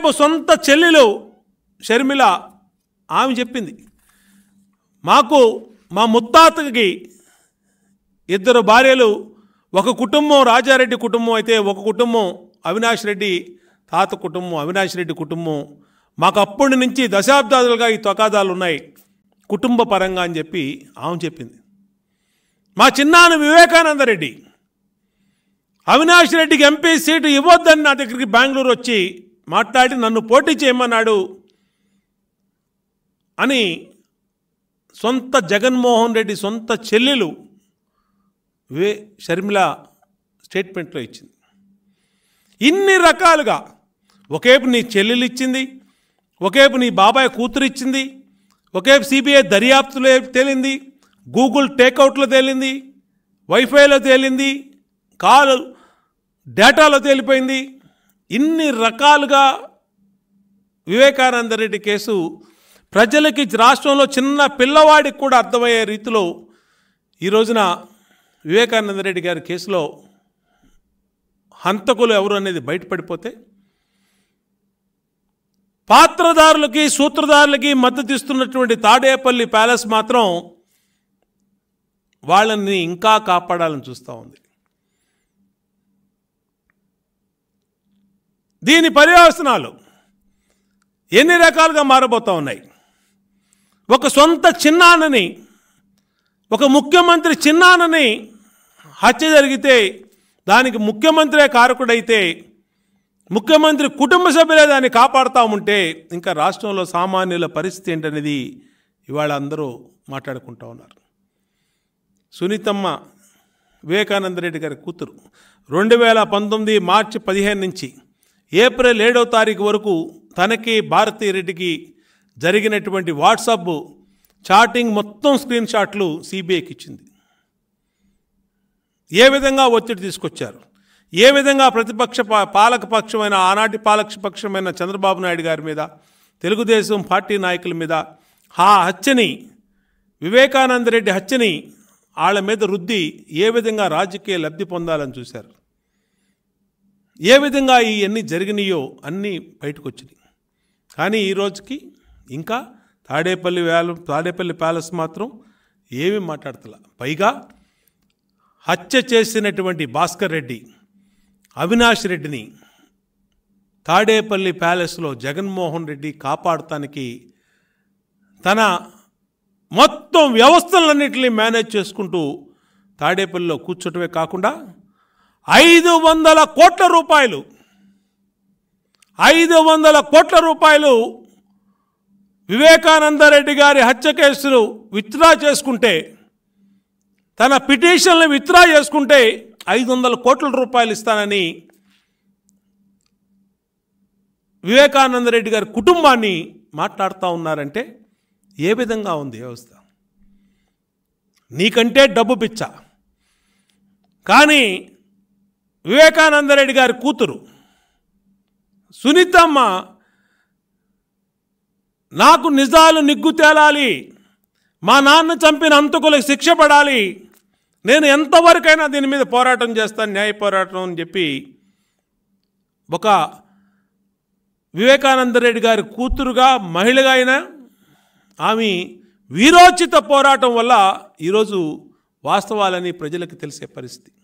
జయనబు సొంత చెల్లెలు షర్మిల ఆమె చెప్పింది మాకు మా ముత్తాతకి ఇద్దరు భార్యలు ఒక కుటుంబం రాజారెడ్డి కుటుంబం అయితే ఒక కుటుంబం అవినాష్ రెడ్డి తాత కుటుంబం అవినాష్ రెడ్డి కుటుంబం మాకు అప్పటి నుంచి దశాబ్దాలుగా ఈ తొకాదాలు ఉన్నాయి కుటుంబ పరంగా అని చెప్పి ఆమె చెప్పింది మా చిన్నాను వివేకానంద రెడ్డి అవినాష్ రెడ్డికి ఎంపీ సీటు ఇవ్వద్దని నా దగ్గరికి బెంగళూరు వచ్చి మాట్లాడి నన్ను పోటీ చేయమన్నాడు అని సొంత జగన్మోహన్ రెడ్డి సొంత చెల్లెలు వే షర్మిల స్టేట్మెంట్లో ఇచ్చింది ఇన్ని రకాలుగా ఒకేపు నీ చెల్లెలు ఇచ్చింది ఒకేపు నీ బాబాయ్ కూతురు ఇచ్చింది ఒకేపు సిబిఐ దర్యాప్తులో తేలింది గూగుల్ టేక్అవుట్లో తేలింది వైఫైలో తేలింది కాల్ డేటాలో తేలిపోయింది ఇన్ని రకాలుగా వివేకానంద రెడ్డి కేసు ప్రజలకి రాష్ట్రంలో చిన్న పిల్లవాడికి కూడా అర్థమయ్యే రీతిలో ఈ రోజున వివేకానంద రెడ్డి గారి కేసులో హంతకులు ఎవరు అనేది బయటపడిపోతే పాత్రదారులకి సూత్రధారులకి మద్దతు ఇస్తున్నటువంటి తాడేపల్లి ప్యాలెస్ మాత్రం వాళ్ళని ఇంకా కాపాడాలని చూస్తూ ఉంది దీని పర్యవసనాలు ఎన్ని రకాలుగా మారబోతూ ఉన్నాయి ఒక సొంత చిన్నానని ఒక ముఖ్యమంత్రి చిన్నానని హత్య జరిగితే దానికి ముఖ్యమంత్రే కారకుడైతే ముఖ్యమంత్రి కుటుంబ సభ్యులే దాన్ని కాపాడుతూ ఉంటే ఇంకా రాష్ట్రంలో సామాన్యుల పరిస్థితి ఏంటనేది ఇవాళ అందరూ మాట్లాడుకుంటూ ఉన్నారు సునీతమ్మ వివేకానంద రెడ్డి గారి కూతురు రెండు వేల పంతొమ్మిది మార్చి పదిహేను నుంచి ఏప్రిల్ ఏడో తారీఖు వరకు తనకి రెడ్డికి జరిగినటువంటి వాట్సాప్ చాటింగ్ మొత్తం స్క్రీన్ షాట్లు సిబిఐకి ఇచ్చింది ఏ విధంగా ఒత్తిడి తీసుకొచ్చారు ఏ విధంగా ప్రతిపక్ష పాలకపక్షమైన ఆనాటి పక్షమైన చంద్రబాబు నాయుడు గారి మీద తెలుగుదేశం పార్టీ నాయకుల మీద ఆ హత్యని వివేకానందరెడ్డి హత్యని వాళ్ళ మీద రుద్ది ఏ విధంగా రాజకీయ లబ్ధి పొందాలని చూశారు ఏ విధంగా ఇవన్నీ జరిగినాయో అన్నీ బయటకు వచ్చినాయి కానీ ఈరోజుకి ఇంకా తాడేపల్లి వ్యాల తాడేపల్లి ప్యాలెస్ మాత్రం ఏమీ మాట్లాడతల పైగా హత్య చేసినటువంటి భాస్కర్ రెడ్డి అవినాష్ రెడ్డిని తాడేపల్లి ప్యాలెస్లో జగన్మోహన్ రెడ్డి కాపాడటానికి తన మొత్తం వ్యవస్థలన్నింటినీ మేనేజ్ చేసుకుంటూ తాడేపల్లిలో కూర్చోటమే కాకుండా ఐదు వందల కోట్ల రూపాయలు ఐదు వందల కోట్ల రూపాయలు వివేకానందరెడ్డి గారి హత్య కేసులు విత్డ్రా చేసుకుంటే తన పిటిషన్లు విత్డ్రా చేసుకుంటే ఐదు వందల కోట్ల రూపాయలు ఇస్తానని వివేకానందరెడ్డి గారి కుటుంబాన్ని మాట్లాడుతూ ఉన్నారంటే ఏ విధంగా ఉంది వ్యవస్థ నీకంటే డబ్బు పిచ్చ కానీ వివేకానందరెడ్డి గారి కూతురు సునీతమ్మ నాకు నిజాలు నిగ్గు తేలాలి మా నాన్న చంపిన అంతకులకు శిక్ష పడాలి నేను ఎంతవరకైనా దీని మీద పోరాటం చేస్తాను న్యాయ పోరాటం అని చెప్పి ఒక వివేకానందరెడ్డి గారి కూతురుగా మహిళగా అయినా ఆమె వీరోచిత పోరాటం వల్ల ఈరోజు వాస్తవాలని ప్రజలకు తెలిసే పరిస్థితి